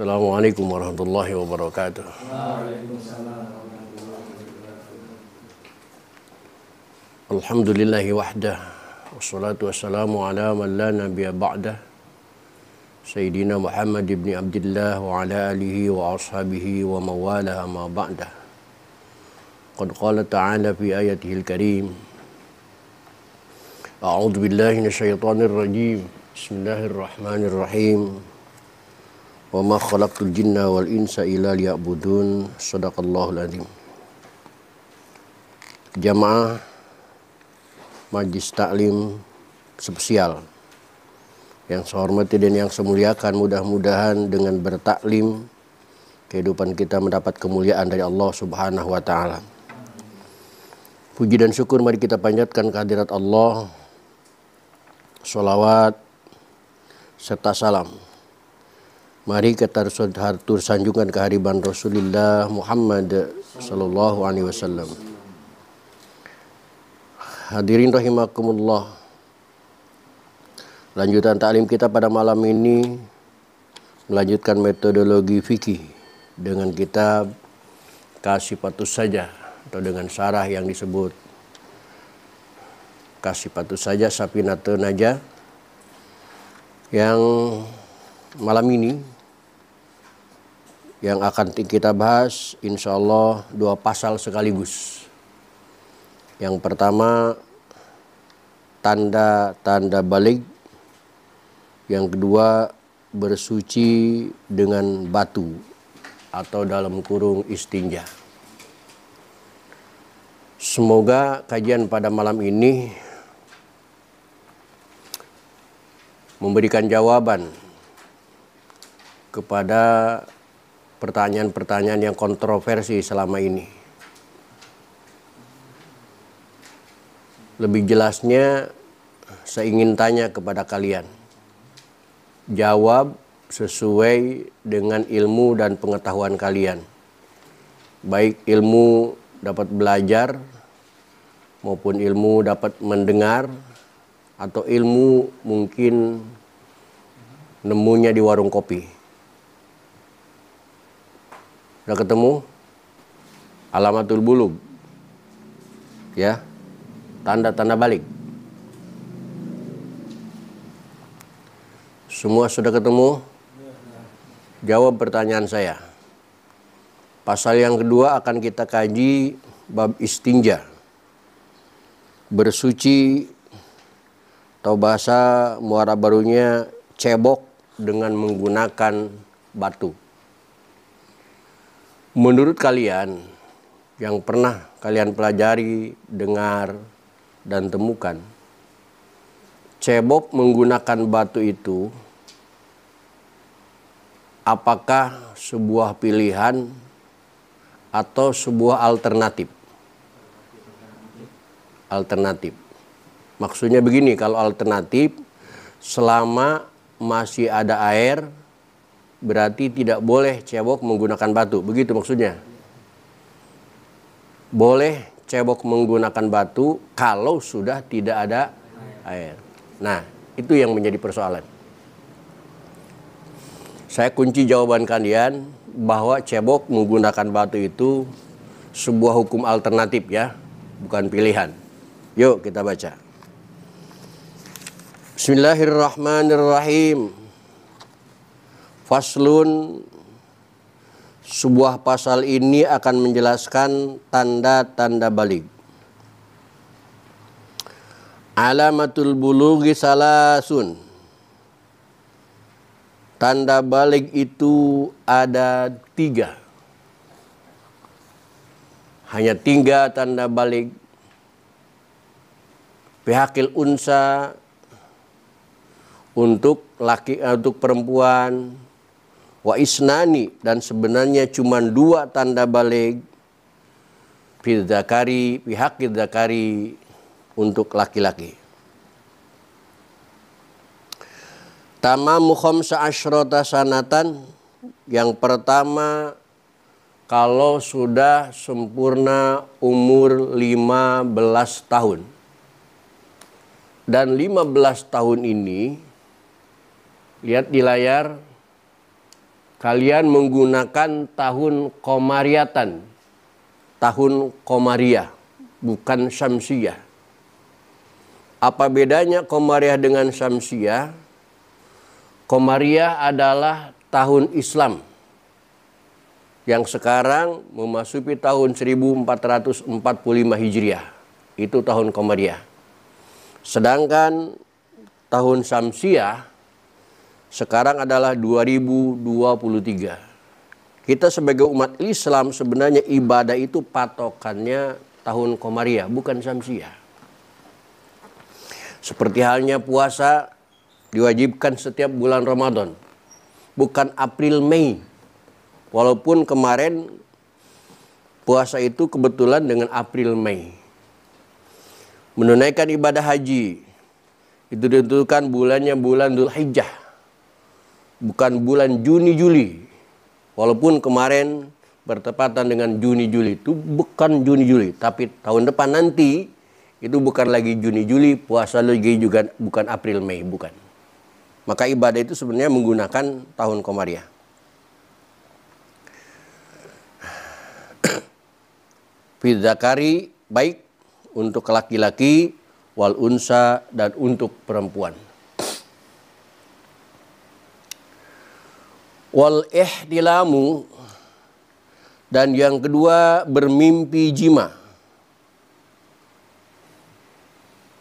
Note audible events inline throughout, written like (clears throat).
السلام عليكم ورحمة الله وبركاته الحمد لله وحده والصلاة والسلام على من لا نبي بعده سيدنا محمد بن عبد الله وعلى آله وأصحابه وموالاه ما بعده قد قال تعالى في آيته الكريم أعوذ بالله من الشيطان الرجيم بسم الله الرحمن الرحيم wa ma khalaqtul jinna wal insa illa liya'budun sadaqallahul azim jamaah majlis taklim spesial yang saya hormati dan yang saya muliakan mudah-mudahan dengan bertaklim kehidupan kita mendapat kemuliaan dari Allah Subhanahu wa taala. Puji dan syukur mari kita panjatkan kehadirat Allah. Salawat serta salam Mari kita tur sanjungan kehariban Rasulullah Muhammad sallallahu alaihi wasallam. Hadirin rahimakumullah. Lanjutan taklim kita pada malam ini melanjutkan metodologi fikih dengan kitab Kasipatus saja atau dengan sarah yang disebut Kasipatus saja Sapinatun aja yang malam ini yang akan kita bahas insya Allah dua pasal sekaligus. Yang pertama tanda-tanda balik. Yang kedua bersuci dengan batu atau dalam kurung istinja. Semoga kajian pada malam ini memberikan jawaban kepada pertanyaan-pertanyaan yang kontroversi selama ini. Lebih jelasnya, saya ingin tanya kepada kalian. Jawab sesuai dengan ilmu dan pengetahuan kalian. Baik ilmu dapat belajar maupun ilmu dapat mendengar atau ilmu mungkin nemunya di warung kopi. Udah ketemu? Alamatul bulug. Ya. Tanda-tanda balik. Semua sudah ketemu? Jawab pertanyaan saya. Pasal yang kedua akan kita kaji bab istinja. Bersuci atau bahasa muara barunya cebok dengan menggunakan batu. Menurut kalian yang pernah kalian pelajari, dengar, dan temukan, cebok menggunakan batu itu apakah sebuah pilihan atau sebuah alternatif? Alternatif. Maksudnya begini, kalau alternatif selama masih ada air berarti tidak boleh cebok menggunakan batu. Begitu maksudnya. Boleh cebok menggunakan batu kalau sudah tidak ada air. Nah, itu yang menjadi persoalan. Saya kunci jawaban kalian bahwa cebok menggunakan batu itu sebuah hukum alternatif ya, bukan pilihan. Yuk kita baca. Bismillahirrahmanirrahim. Faslun sebuah pasal ini akan menjelaskan tanda-tanda balik. Alamatul bulughi salasun. Tanda balik itu ada tiga. Hanya tiga tanda balik. Pihakil unsa untuk laki untuk perempuan, wa isnani dan sebenarnya cuma dua tanda balik fidzakari pihak fidzakari untuk laki-laki tamamu khamsa asyrota sanatan yang pertama kalau sudah sempurna umur 15 tahun dan 15 tahun ini lihat di layar kalian menggunakan tahun komariatan, tahun komariah, bukan syamsiah. Apa bedanya komariah dengan syamsiah? Komariah adalah tahun Islam yang sekarang memasuki tahun 1445 Hijriah. Itu tahun komariah. Sedangkan tahun syamsiah sekarang adalah 2023. Kita sebagai umat Islam sebenarnya ibadah itu patokannya tahun Komariah, bukan Samsiah. Seperti halnya puasa diwajibkan setiap bulan Ramadan, bukan April Mei. Walaupun kemarin puasa itu kebetulan dengan April Mei. Menunaikan ibadah haji itu ditentukan bulannya bulan Hijjah bukan bulan Juni Juli. Walaupun kemarin bertepatan dengan Juni Juli itu bukan Juni Juli, tapi tahun depan nanti itu bukan lagi Juni Juli, puasa lagi juga bukan April Mei, bukan. Maka ibadah itu sebenarnya menggunakan tahun komariah. (clears throat) Fidzakari baik untuk laki-laki wal dan untuk perempuan. wal ihtilamu dan yang kedua bermimpi jima.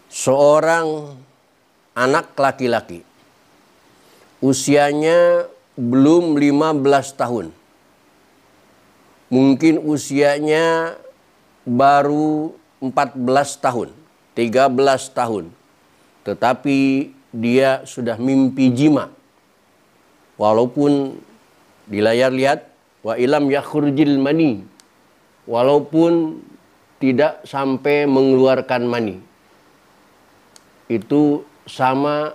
Seorang anak laki-laki usianya belum 15 tahun. Mungkin usianya baru 14 tahun, 13 tahun. Tetapi dia sudah mimpi jima walaupun di layar lihat wa ilam yakhurjil mani walaupun tidak sampai mengeluarkan mani itu sama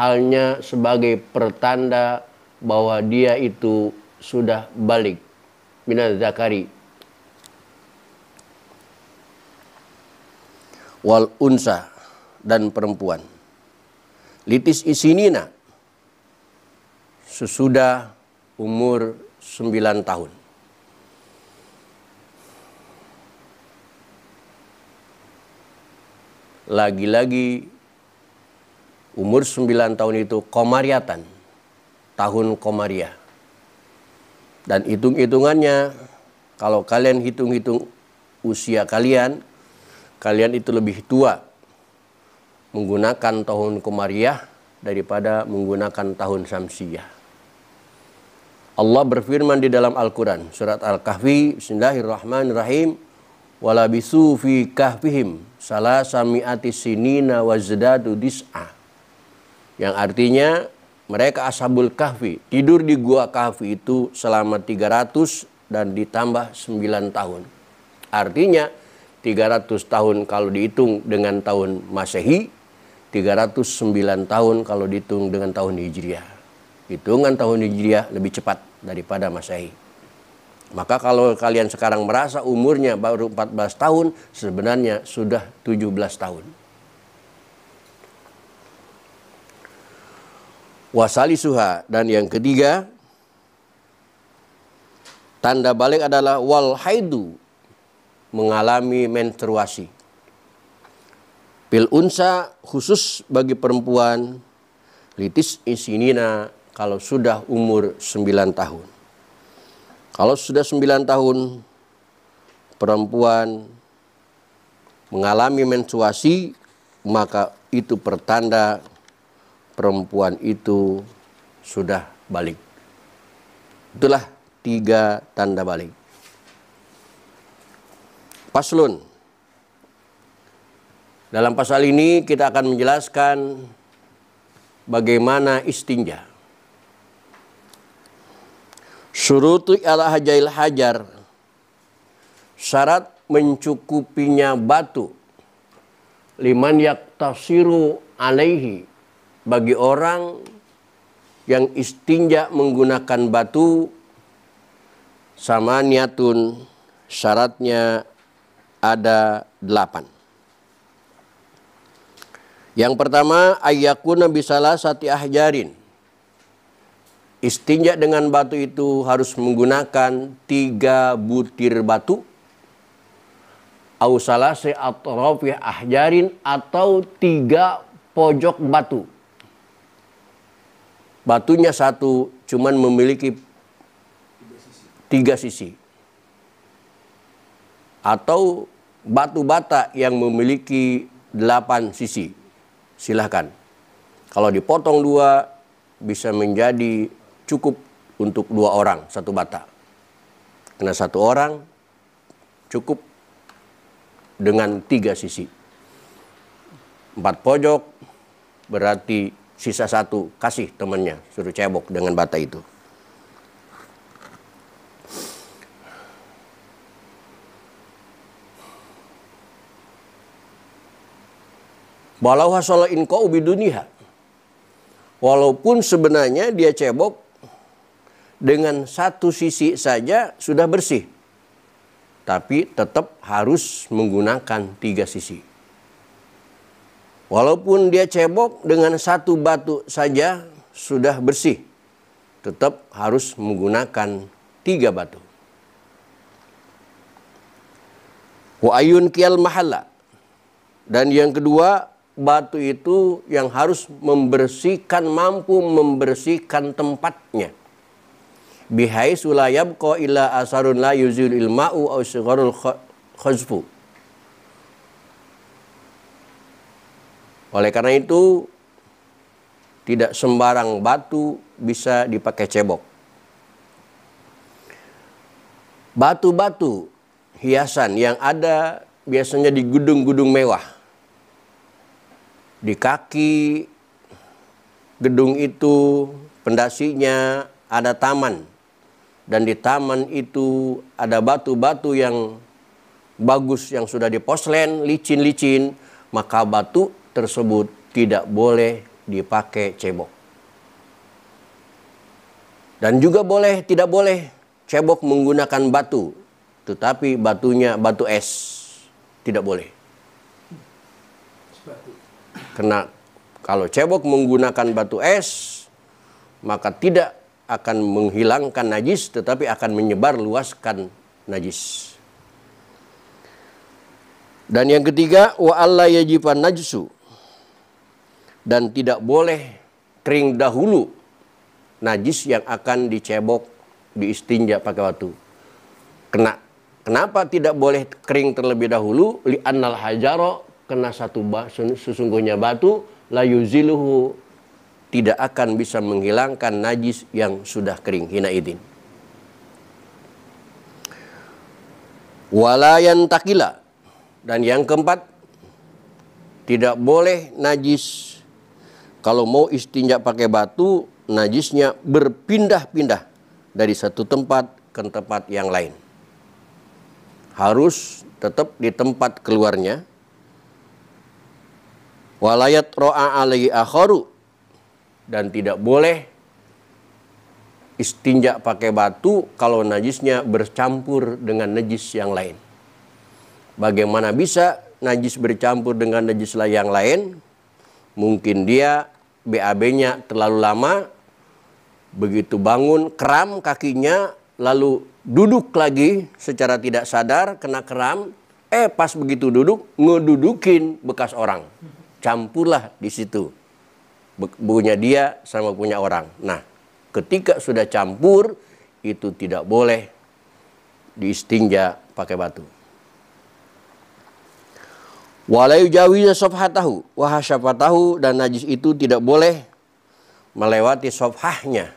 halnya sebagai pertanda bahwa dia itu sudah balik minaz zakari wal unsa dan perempuan litis isinina sesudah umur sembilan tahun. Lagi-lagi umur sembilan tahun itu komariatan, tahun komaria. Dan hitung-hitungannya, kalau kalian hitung-hitung usia kalian, kalian itu lebih tua menggunakan tahun komariah daripada menggunakan tahun samsiah. Allah berfirman di dalam Al-Quran Surat Al-Kahfi Bismillahirrahmanirrahim Walabisu fi kahfihim Salah sami'ati sinina wazdadu dis'a Yang artinya mereka ashabul kahfi Tidur di gua kahfi itu selama 300 dan ditambah 9 tahun Artinya 300 tahun kalau dihitung dengan tahun masehi 309 tahun kalau dihitung dengan tahun hijriah hitungan tahun Hijriah lebih cepat daripada Masehi. Maka kalau kalian sekarang merasa umurnya baru 14 tahun, sebenarnya sudah 17 tahun. Wasali suha dan yang ketiga tanda balik adalah wal haidu mengalami menstruasi. Pil unsa khusus bagi perempuan litis isinina kalau sudah umur 9 tahun. Kalau sudah 9 tahun perempuan mengalami menstruasi maka itu pertanda perempuan itu sudah balik. Itulah tiga tanda balik. Paslon. Dalam pasal ini kita akan menjelaskan bagaimana istinja. Surutu ala hajail hajar. Syarat mencukupinya batu. Liman tasiru alaihi. Bagi orang yang istinja menggunakan batu sama niatun syaratnya ada delapan. Yang pertama ayakuna bisalah sati ahjarin Istinja dengan batu itu harus menggunakan tiga butir batu. Ausalase atrofi ahjarin atau tiga pojok batu. Batunya satu, cuman memiliki tiga sisi. Atau batu bata yang memiliki delapan sisi. Silahkan. Kalau dipotong dua, bisa menjadi cukup untuk dua orang satu bata. Karena satu orang cukup dengan tiga sisi. Empat pojok berarti sisa satu kasih temannya suruh cebok dengan bata itu. Walau hasola inko biduniha, Walaupun sebenarnya dia cebok dengan satu sisi saja sudah bersih. Tapi tetap harus menggunakan tiga sisi. Walaupun dia cebok dengan satu batu saja sudah bersih. Tetap harus menggunakan tiga batu. Wa kial mahala. Dan yang kedua, batu itu yang harus membersihkan, mampu membersihkan tempatnya bihai sulayab ko ila asarun la yuzil ilma'u au khuzfu. Oleh karena itu, tidak sembarang batu bisa dipakai cebok. Batu-batu hiasan yang ada biasanya di gedung-gedung mewah. Di kaki gedung itu, pendasinya ada taman dan di taman itu ada batu-batu yang bagus yang sudah diposlen, licin-licin, maka batu tersebut tidak boleh dipakai cebok. Dan juga boleh tidak boleh cebok menggunakan batu, tetapi batunya batu es. Tidak boleh. Karena kalau cebok menggunakan batu es, maka tidak akan menghilangkan najis tetapi akan menyebar luaskan najis. Dan yang ketiga wa alla yajiban najsu dan tidak boleh kering dahulu najis yang akan dicebok diistinja pakai batu. Kena kenapa tidak boleh kering terlebih dahulu li annal hajaro kena satu sesungguhnya batu la yuziluhu tidak akan bisa menghilangkan najis yang sudah kering hina idin. Walayan takila dan yang keempat tidak boleh najis kalau mau istinja pakai batu najisnya berpindah-pindah dari satu tempat ke tempat yang lain. Harus tetap di tempat keluarnya. Walayat ro'a alaihi akharu dan tidak boleh istinja pakai batu kalau najisnya bercampur dengan najis yang lain. Bagaimana bisa najis bercampur dengan najis yang lain? Mungkin dia BAB-nya terlalu lama, begitu bangun kram kakinya, lalu duduk lagi secara tidak sadar kena kram, eh pas begitu duduk ngedudukin bekas orang. Campurlah di situ punya dia sama punya orang. Nah, ketika sudah campur itu tidak boleh diistinja pakai batu. tahu. Wah, sofhatahu tahu dan najis itu tidak boleh melewati sofhahnya.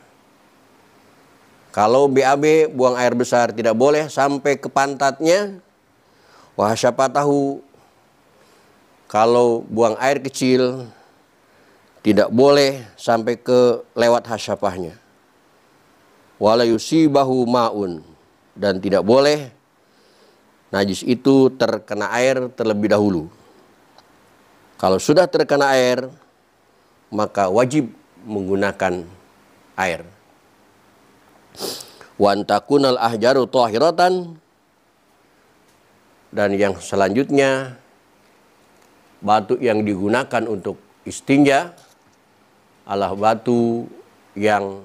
Kalau BAB buang air besar tidak boleh sampai ke pantatnya. tahu. kalau buang air kecil tidak boleh sampai ke lewat hasyapahnya. Wala yusibahu ma'un. Dan tidak boleh najis itu terkena air terlebih dahulu. Kalau sudah terkena air, maka wajib menggunakan air. Wantakunal ahjaru tohiratan dan yang selanjutnya batu yang digunakan untuk istinja Allah batu yang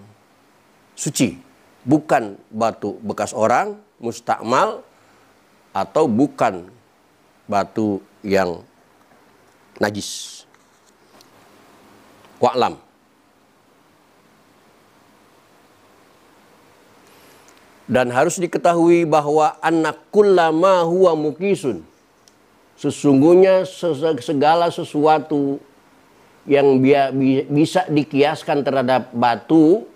suci, bukan batu bekas orang mustakmal atau bukan batu yang najis. Wa'lam. Dan harus diketahui bahwa anak kullama huwa mukisun. Sesungguhnya segala sesuatu yang bi bisa dikiaskan terhadap batu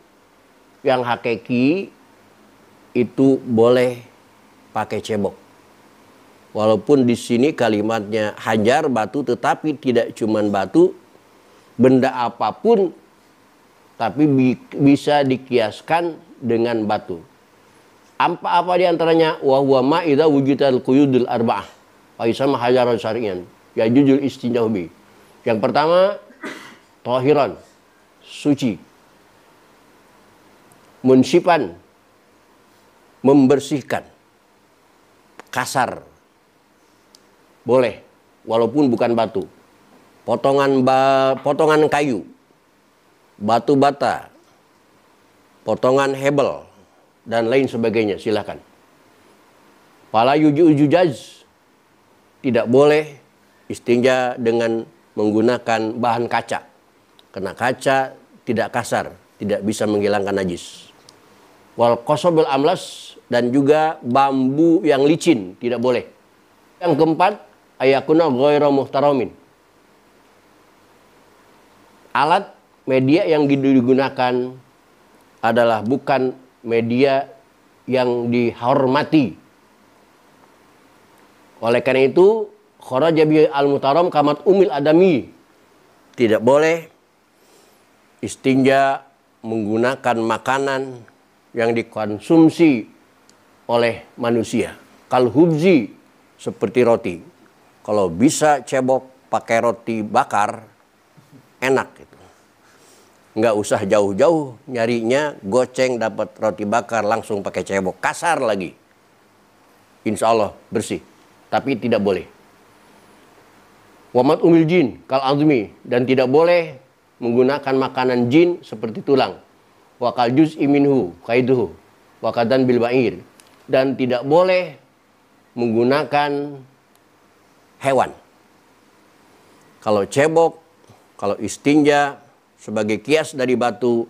yang hakiki itu boleh pakai cebok. Walaupun di sini kalimatnya hajar batu tetapi tidak cuman batu benda apapun tapi bi bisa dikiaskan dengan batu. Apa-apa di antaranya wa huwa ma idza wujital quyudul arba'ah. Fa isama hajarun Ya yajuzul istinjahu Yang pertama tahiran suci munsipan, membersihkan kasar boleh walaupun bukan batu potongan ba, potongan kayu batu bata potongan hebel dan lain sebagainya Silakan. pala yuju tidak boleh istinja dengan menggunakan bahan kaca kena kaca tidak kasar, tidak bisa menghilangkan najis. Wal kosobil amlas dan juga bambu yang licin tidak boleh. Yang keempat ayakuna goiro muhtaromin. Alat media yang digunakan adalah bukan media yang dihormati. Oleh karena itu, kharaja jabi al mutarom kamat umil adami. Tidak boleh istinja menggunakan makanan yang dikonsumsi oleh manusia. Kalhubzi seperti roti. Kalau bisa cebok pakai roti bakar, enak gitu. Nggak usah jauh-jauh nyarinya, goceng dapat roti bakar langsung pakai cebok. Kasar lagi. Insya Allah bersih. Tapi tidak boleh. Wamat umil jin, kal azmi. Dan tidak boleh menggunakan makanan jin seperti tulang. Wakal juz iminhu kaiduhu wakadan bil ba'ir dan tidak boleh menggunakan hewan. Kalau cebok, kalau istinja sebagai kias dari batu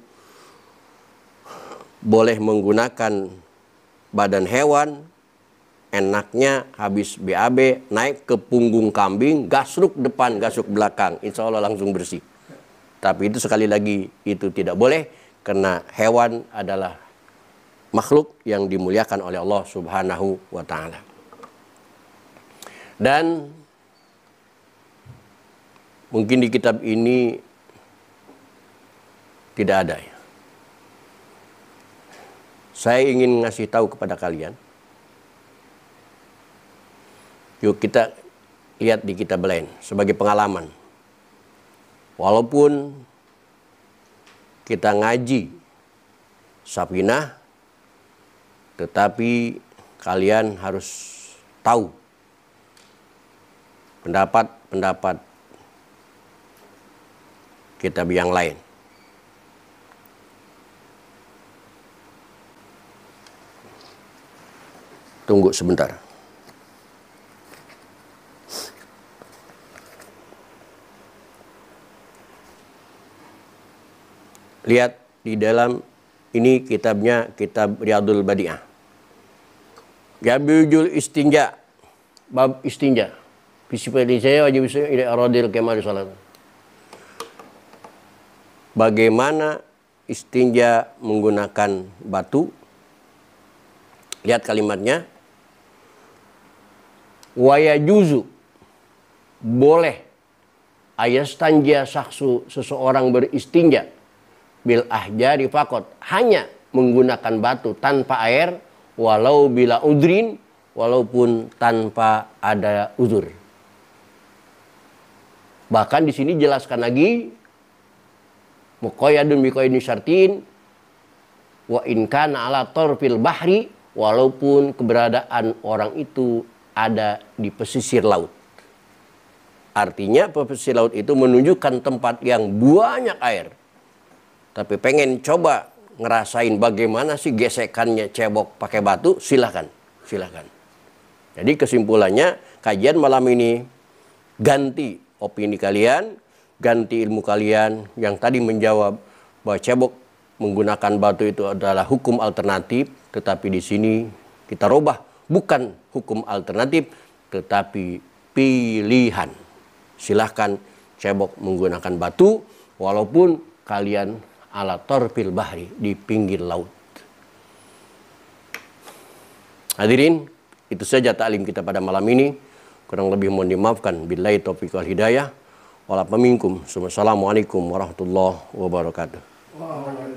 boleh menggunakan badan hewan enaknya habis BAB naik ke punggung kambing gasruk depan gasruk belakang insya Allah langsung bersih tapi itu sekali lagi itu tidak boleh karena hewan adalah makhluk yang dimuliakan oleh Allah Subhanahu wa taala. Dan mungkin di kitab ini tidak ada ya. Saya ingin ngasih tahu kepada kalian. Yuk kita lihat di kitab lain sebagai pengalaman. Walaupun kita ngaji Safinah, tetapi kalian harus tahu pendapat-pendapat kita yang lain. Tunggu sebentar. lihat di dalam ini kitabnya kitab Riyadul Badiah. Jabijul istinja bab istinja. Fisipati saya wajib ila aradil kemari salat. Bagaimana istinja menggunakan batu? Lihat kalimatnya. Waya juzu boleh ayastanja saksu seseorang beristinja bil ahjari fakot hanya menggunakan batu tanpa air walau bila udrin walaupun tanpa ada uzur. Bahkan di sini jelaskan lagi mukoyadun mukoyadun syartin wa inka kana ala torfil bahri walaupun keberadaan orang itu ada di pesisir laut. Artinya pesisir laut itu menunjukkan tempat yang banyak air tapi pengen coba ngerasain bagaimana sih gesekannya cebok pakai batu, silahkan, silahkan. Jadi kesimpulannya kajian malam ini ganti opini kalian, ganti ilmu kalian yang tadi menjawab bahwa cebok menggunakan batu itu adalah hukum alternatif, tetapi di sini kita rubah bukan hukum alternatif, tetapi pilihan. Silahkan cebok menggunakan batu, walaupun kalian ala torpil bahri di pinggir laut. Hadirin, itu saja taklim kita pada malam ini. Kurang lebih mohon dimaafkan. Billahi taufiq wal hidayah. Wala pemingkum. Assalamualaikum warahmatullahi wabarakatuh.